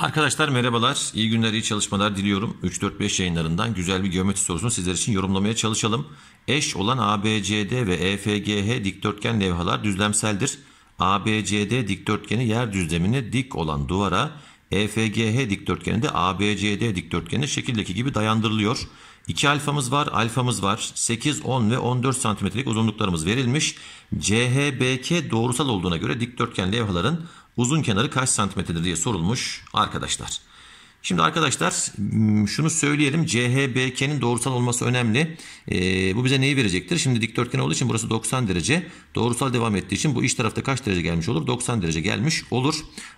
Arkadaşlar merhabalar, iyi günler, iyi çalışmalar diliyorum. 3-4-5 yayınlarından güzel bir geometri sorusunu sizler için yorumlamaya çalışalım. Eş olan ABCD ve EFGH dikdörtgen levhalar düzlemseldir. ABCD dikdörtgeni yer düzlemine dik olan duvara, EFGH dikdörtgeni de ABCD dikdörtgeni şekildeki gibi dayandırılıyor. 2 alfamız var, alfamız var. 8, 10 ve 14 santimetrelik uzunluklarımız verilmiş. CHBK doğrusal olduğuna göre dikdörtgen levhaların uzun kenarı kaç santimetredir diye sorulmuş arkadaşlar. Şimdi arkadaşlar şunu söyleyelim. CHBK'nin doğrusal olması önemli. E, bu bize neyi verecektir? Şimdi dikdörtgen olduğu için burası 90 derece. Doğrusal devam ettiği için bu iç tarafta kaç derece gelmiş olur? 90 derece gelmiş olur.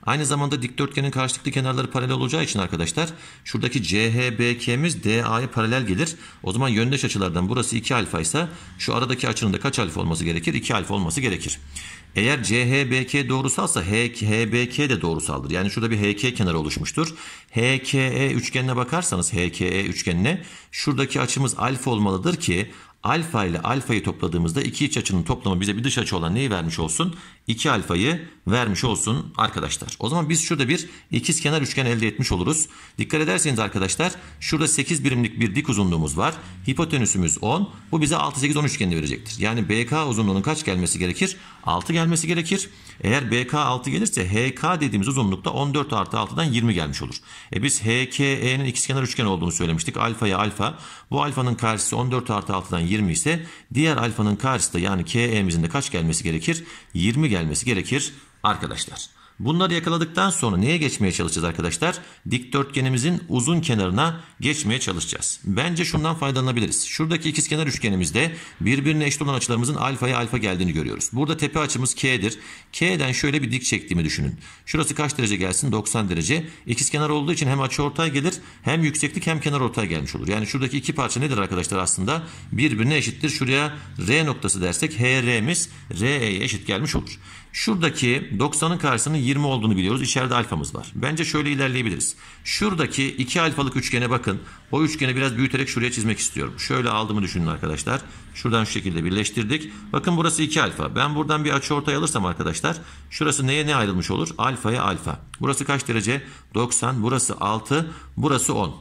Aynı zamanda dikdörtgenin karşılıklı kenarları paralel olacağı için arkadaşlar şuradaki CHBK'miz DA'ya paralel gelir. O zaman yöndeş açılardan burası 2 alfa ise şu aradaki açının da kaç alfa olması gerekir? 2 alfa olması gerekir. Eğer CHBK doğrusalsa HBK de doğrusaldır. Yani şurada bir HK kenarı oluşmuştur. H HKE üçgenine bakarsanız HKE üçgenine şuradaki açımız alfa olmalıdır ki Alfa ile alfayı topladığımızda iki iç açının toplamı bize bir dış açı olan neyi vermiş olsun? 2 alfayı vermiş olsun arkadaşlar. O zaman biz şurada bir ikiz kenar üçgen elde etmiş oluruz. Dikkat ederseniz arkadaşlar şurada 8 birimlik bir dik uzunluğumuz var. Hipotenüsümüz 10. Bu bize 6 8 10 üçgeni verecektir. Yani BK uzunluğunun kaç gelmesi gerekir? 6 gelmesi gerekir. Eğer BK 6 gelirse HK dediğimiz uzunlukta 14 artı 6'dan 20 gelmiş olur. E biz HKE'nin ikizkenar üçgen olduğunu söylemiştik. Alfaya alfa. Bu alfanın karşısı 14 artı 6'dan 20 ise diğer alfanın karşısında yani KE'mizin de kaç gelmesi gerekir? 20 gelmesi gerekir arkadaşlar. Bunları yakaladıktan sonra neye geçmeye çalışacağız arkadaşlar? Dikdörtgenimizin uzun kenarına geçmeye çalışacağız. Bence şundan faydalanabiliriz. Şuradaki ikizkenar üçgenimizde birbirine eşit olan açılarımızın alfaya alfa geldiğini görüyoruz. Burada tepe açımız K'dir. K'den şöyle bir dik çektiğimi düşünün. Şurası kaç derece gelsin? 90 derece. İkizkenar olduğu için hem açı ortay gelir hem yükseklik hem kenar ortaya gelmiş olur. Yani şuradaki iki parça nedir arkadaşlar aslında? Birbirine eşittir. Şuraya R noktası dersek HR'miz RE'ye eşit gelmiş olur. Şuradaki 90'ın karşısının 20 olduğunu biliyoruz. İçeride alfamız var. Bence şöyle ilerleyebiliriz. Şuradaki 2 alfalık üçgene bakın. O üçgeni biraz büyüterek şuraya çizmek istiyorum. Şöyle aldığımı düşünün arkadaşlar. Şuradan şu şekilde birleştirdik. Bakın burası 2 alfa. Ben buradan bir açı ortaya alırsam arkadaşlar şurası neye ne ayrılmış olur? Alfaya alfa. Burası kaç derece? 90. Burası 6. Burası 10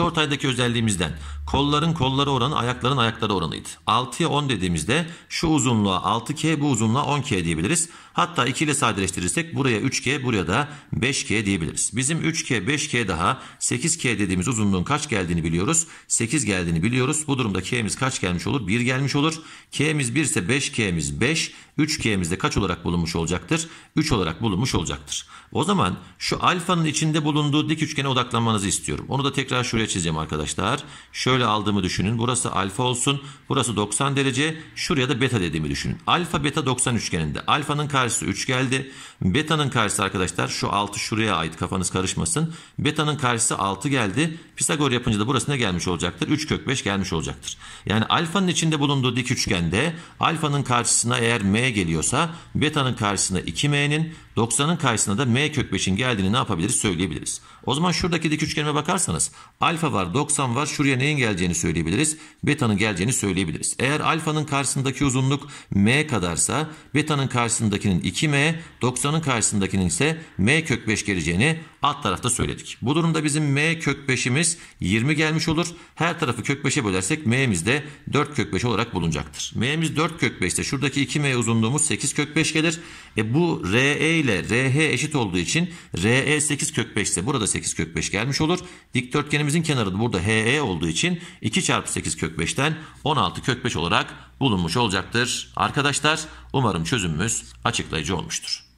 ortaydaki özelliğimizden kolların kolları oranı ayakların ayakları oranıydı. 6'ya 10 dediğimizde şu uzunluğa 6K bu uzunluğa 10K diyebiliriz. Hatta 2 ile sadeleştirirsek buraya 3K buraya da 5K diyebiliriz. Bizim 3K 5K daha 8K dediğimiz uzunluğun kaç geldiğini biliyoruz. 8 geldiğini biliyoruz. Bu durumda K'miz kaç gelmiş olur? 1 gelmiş olur. K'miz 1 ise 5K'miz 5. 3K'miz de kaç olarak bulunmuş olacaktır? 3 olarak bulunmuş olacaktır. O zaman şu alfanın içinde bulunduğu dik üçgene odaklanmanızı istiyorum. Onu da tekrar şu şuraya çizeceğim arkadaşlar. Şöyle aldığımı düşünün. Burası alfa olsun. Burası 90 derece. Şuraya da beta dediğimi düşünün. Alfa beta 90 üçgeninde. Alfanın karşısı 3 geldi. Beta'nın karşısı arkadaşlar şu 6 şuraya ait kafanız karışmasın. Beta'nın karşısı 6 geldi. Pisagor yapınca da burası ne gelmiş olacaktır? 3 kök 5 gelmiş olacaktır. Yani alfanın içinde bulunduğu dik üçgende alfanın karşısına eğer m geliyorsa beta'nın karşısına 2m'nin 90'ın karşısına da m kök 5'in geldiğini ne yapabiliriz söyleyebiliriz. O zaman şuradaki dik üçgenime bakarsanız alfa var 90 var şuraya neyin geleceğini söyleyebiliriz. Beta'nın geleceğini söyleyebiliriz. Eğer alfanın karşısındaki uzunluk m kadarsa beta'nın karşısındakinin 2m 90'ın karşısındakinin ise m kök 5 geleceğini alt tarafta söyledik. Bu durumda bizim m kök 5'imiz 20 gelmiş olur. Her tarafı kök 5'e bölersek m'miz de 4 kök 5 olarak bulunacaktır. m'miz 4 kök 5 ise şuradaki 2m uzunluğumuz 8 kök 5 gelir. E bu re ile rh eşit olduğu için re 8 kök 5 ise burada 8 kök 5 gelmiş olur. Dikdörtgenimizin kenarı da burada he olduğu için 2 çarpı 8 kök 5'ten 16 kök 5 olarak bulunmuş olacaktır. Arkadaşlar umarım çözümümüz açıklayıcı olmuştur.